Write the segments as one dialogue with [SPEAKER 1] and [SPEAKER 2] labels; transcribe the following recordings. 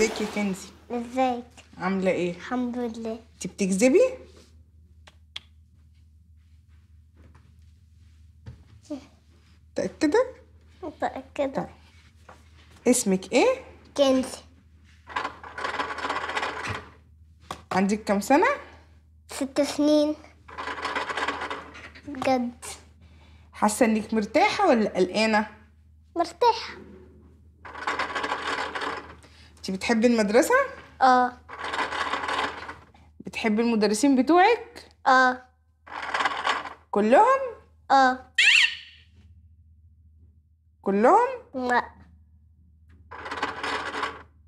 [SPEAKER 1] ازيك يا كنزي ازيك عامله ايه الحمد لله انت بتكذبي متاكده متاكده طيب. اسمك ايه كنزي عندك كام سنه ست سنين بجد حاسه انك مرتاحه ولا قلقانه مرتاحه بتحبي المدرسة؟ اه بتحبي المدرسين بتوعك؟ اه كلهم؟ اه كلهم؟ لا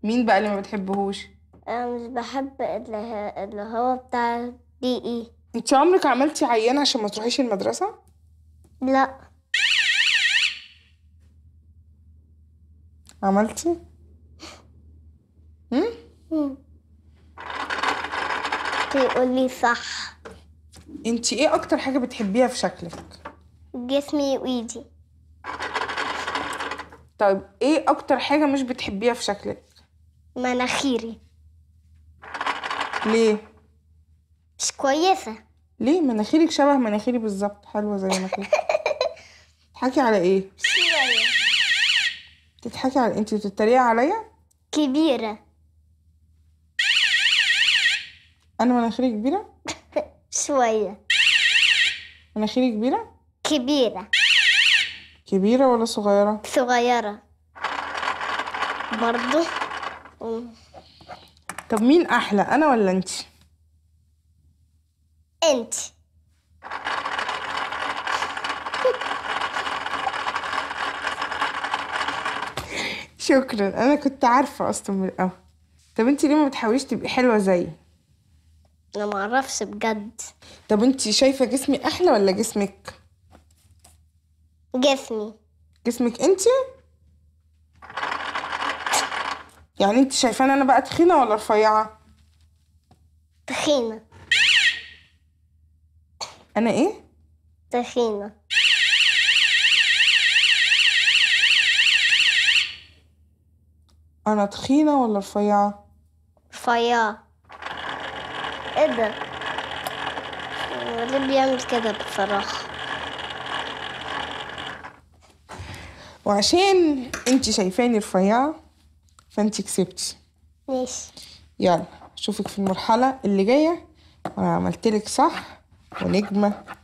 [SPEAKER 1] مين بقى اللي ما بتحبهوش؟ انا مش بحب اللي, هو بتاع دي اي انت عمرك عملتي عيانة عشان ما تروحيش المدرسة؟ لا عملتي؟ يقول لي صح انت ايه اكتر حاجه بتحبيها في شكلك جسمي وايدي طيب ايه اكتر حاجه مش بتحبيها في شكلك مناخيري ليه مش كويسه ليه مناخيرك شبه مناخيري بالظبط حلوه زي مناخيري تضحكي على ايه شويه تضحكي على انت بتتريقي عليا كبيره انا مناخيري كبيره شويه مناخيري كبيره كبيره كبيره ولا صغيره صغيره برضو طب مين احلى انا ولا انت انت شكرا انا كنت عارفه اصلا من الاول طب انت ليه ما بتحاوليش تبقي حلوه زيي انا ما اعرفش بجد طب انت شايفه جسمي احلى ولا جسمك جسمي جسمك انت يعني انت شايفاني انا بقى تخينه ولا رفيعه تخينه انا ايه تخينه انا تخينه ولا رفيعه رفيعه ايه ده ليه بيعمل كده بصراحة وعشان انت شايفاني رفيعة فانت كسبتي ماشي يلا اشوفك في المرحلة اللي جاية وانا عملتلك صح ونجمة